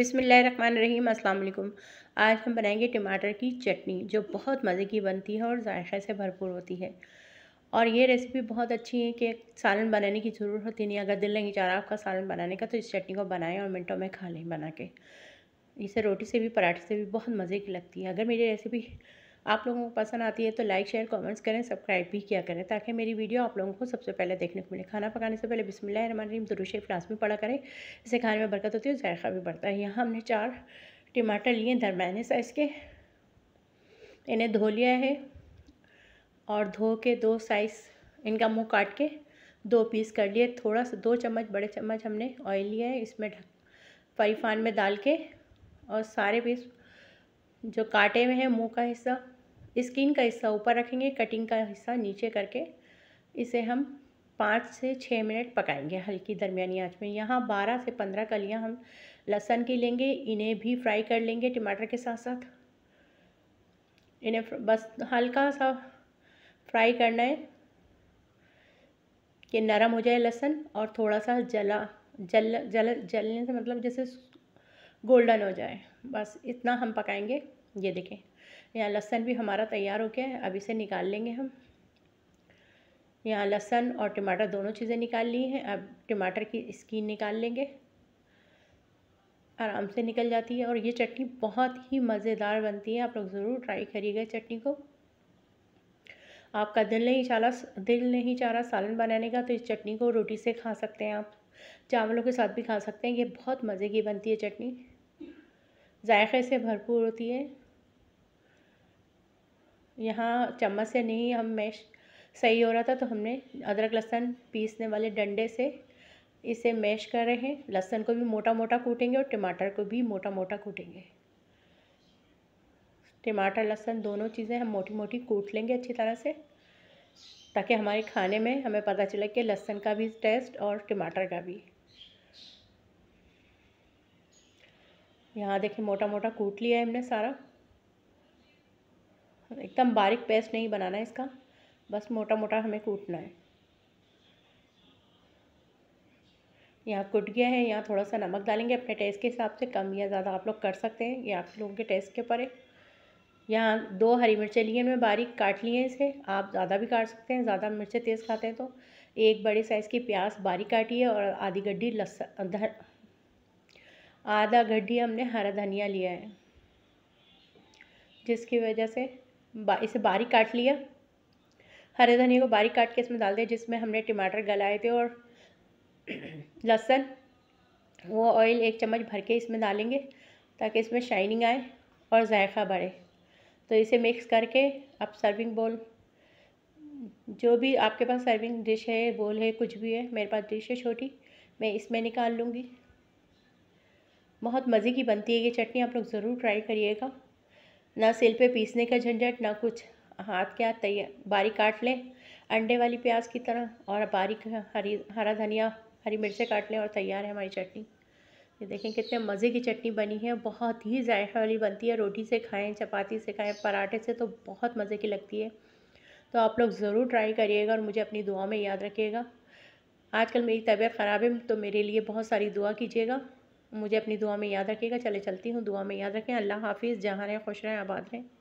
बिसमीम अल्लाम आज हम बनाएंगे टमाटर की चटनी जो बहुत मज़े की बनती है और ऐसे से भरपूर होती है और ये रेसिपी बहुत अच्छी है कि सालन बनाने की ज़रूरत होती नहीं अगर दिल नहीं चाह रहा आपका सालन बनाने का तो इस चटनी को बनाएं और मिनटों में खा लें बना के इसे रोटी से भी पराठे से भी बहुत मज़े की लगती है अगर मेरी रेसिपी आप लोगों को पसंद आती है तो लाइक शेयर कमेंट्स करें सब्सक्राइब भी किया करें ताकि मेरी वीडियो आप लोगों को सबसे पहले देखने को मिले खाना पकाने से पहले बिस्मिल्लाह रहमान रहीम फ्लास में पड़ा करें इससे खाने में बरकत होती है जायका भी बढ़ता है यहाँ हमने चार टमाटर लिए दरमैने साइज़ के इन्हें धो लिया है और धो के दो साइज़ इनका मुँह काट के दो पीस कर लिए थोड़ा सा दो चम्मच बड़े चम्मच हमने ऑयल लिया है इसमें ढक फ्राई में डाल के और सारे पीस जो काटे हुए हैं मुंह का हिस्सा स्किन का हिस्सा ऊपर रखेंगे कटिंग का हिस्सा नीचे करके इसे हम पाँच से छः मिनट पकाएंगे हल्की दरमियानी आंच में यहाँ बारह से पंद्रह कलियाँ हम लहसन की लेंगे इन्हें भी फ्राई कर लेंगे टमाटर के साथ साथ इन्हें बस हल्का सा फ्राई करना है कि नरम हो जाए लहसन और थोड़ा सा जला जल जल जलने से मतलब जैसे गोल्डन हो जाए बस इतना हम पकाएंगे ये देखें यहाँ लहसन भी हमारा तैयार हो गया है अब इसे निकाल लेंगे हम यहाँ लहसन और टमाटर दोनों चीज़ें निकाल ली हैं अब टमाटर की स्किन निकाल लेंगे आराम से निकल जाती है और ये चटनी बहुत ही मज़ेदार बनती है आप लोग ज़रूर ट्राई करिएगा चटनी को आपका दिल नहीं चाह दिल नहीं चाह रहा सालन बनाने का तो इस चटनी को रोटी से खा सकते हैं आप चावलों के साथ भी खा सकते हैं ये बहुत मज़े की बनती है चटनी जायक़े से भरपूर होती है यहाँ चम्मच से नहीं हम मैश सही हो रहा था तो हमने अदरक लहसन पीसने वाले डंडे से इसे मैश कर रहे हैं लहसन को भी मोटा मोटा कूटेंगे और टमाटर को भी मोटा मोटा कूटेंगे टमाटर लहसन दोनों चीज़ें हम मोटी मोटी कूट लेंगे अच्छी तरह से ताकि हमारे खाने में हमें पता चले कि लहसुन का भी टेस्ट और टमाटर का भी यहाँ देखिए मोटा मोटा कूट लिया है हमने सारा एकदम बारीक पेस्ट नहीं बनाना है इसका बस मोटा मोटा हमें कूटना है यहाँ कूट गया है यहाँ थोड़ा सा नमक डालेंगे अपने टेस्ट के हिसाब से कम या ज़्यादा आप लोग कर सकते हैं ये आप लोगों के टेस्ट के ऊपर है यहाँ दो हरी मिर्चें ली मैं बारीक काट लिए इसे आप ज़्यादा भी काट सकते हैं ज़्यादा मिर्चें तेज़ खाते हैं तो एक बड़े साइज़ की प्याज बारीक काटी है और आधी गड्ढी लहसुन आधा गड्ढी हमने हरा धनिया लिया है जिसकी वजह से बा, इसे बारीक काट लिया हरे धनिया को बारीक काट के इसमें डाल दिया जिसमें हमने टमाटर गलाए थे और लहसुन वो ऑयल एक चम्मच भर के इसमें डालेंगे ताकि इसमें शाइनिंग आए और जायका बढ़े तो इसे मिक्स करके आप सर्विंग बोल जो भी आपके पास सर्विंग डिश है बोल है कुछ भी है मेरे पास डिश है छोटी मैं इसमें निकाल लूँगी बहुत मज़े की बनती है ये चटनी आप लोग ज़रूर ट्राई करिएगा ना सिल पे पीसने का झंझट ना कुछ हाथ के हाथ तैयार बारीक काट लें अंडे वाली प्याज की तरह और बारीक हरी हरा धनिया हरी मिर्चें काट लें और तैयार है हमारी चटनी ये देखें कितने मज़े की चटनी बनी है बहुत ही जायका वाली बनती है रोटी से खाएं चपाती से खाएं पराठे से तो बहुत मज़े की लगती है तो आप लोग ज़रूर ट्राई करिएगा और मुझे अपनी दुआ में याद रखिएगा आजकल मेरी तबीयत ख़राब है तो मेरे लिए बहुत सारी दुआ कीजिएगा मुझे अपनी दुआ में याद रखिएगा चले चलती हूँ दुआ में याद रखें अल्लाह हाफिज़ जहाँ रहें खुश रहें आबाद रहें